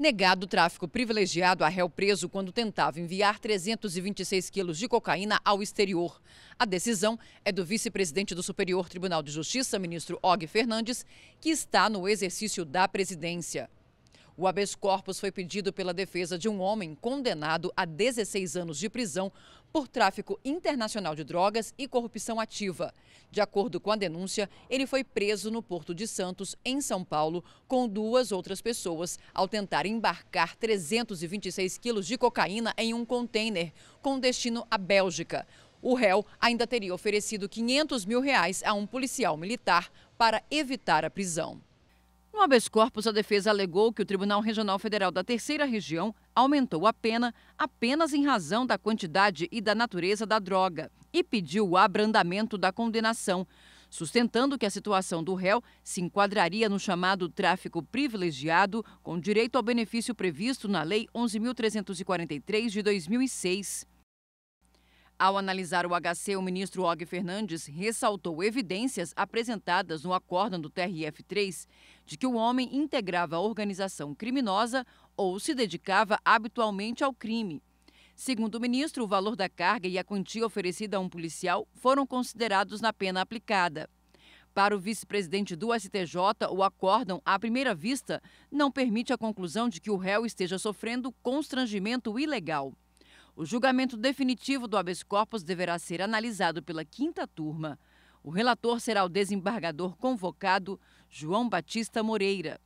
negado tráfico privilegiado a réu preso quando tentava enviar 326 quilos de cocaína ao exterior. A decisão é do vice-presidente do Superior Tribunal de Justiça, ministro Og Fernandes, que está no exercício da presidência. O habeas corpus foi pedido pela defesa de um homem condenado a 16 anos de prisão por tráfico internacional de drogas e corrupção ativa. De acordo com a denúncia, ele foi preso no Porto de Santos, em São Paulo, com duas outras pessoas, ao tentar embarcar 326 quilos de cocaína em um container, com destino à Bélgica. O réu ainda teria oferecido 500 mil reais a um policial militar para evitar a prisão. No habeas corpus, a defesa alegou que o Tribunal Regional Federal da Terceira Região aumentou a pena apenas em razão da quantidade e da natureza da droga e pediu o abrandamento da condenação, sustentando que a situação do réu se enquadraria no chamado tráfico privilegiado, com direito ao benefício previsto na Lei 11.343 de 2006. Ao analisar o HC, o ministro Og Fernandes ressaltou evidências apresentadas no acórdão do TRF-3 de que o homem integrava a organização criminosa ou se dedicava habitualmente ao crime. Segundo o ministro, o valor da carga e a quantia oferecida a um policial foram considerados na pena aplicada. Para o vice-presidente do STJ, o acórdão, à primeira vista, não permite a conclusão de que o réu esteja sofrendo constrangimento ilegal. O julgamento definitivo do habeas corpus deverá ser analisado pela quinta turma. O relator será o desembargador convocado, João Batista Moreira.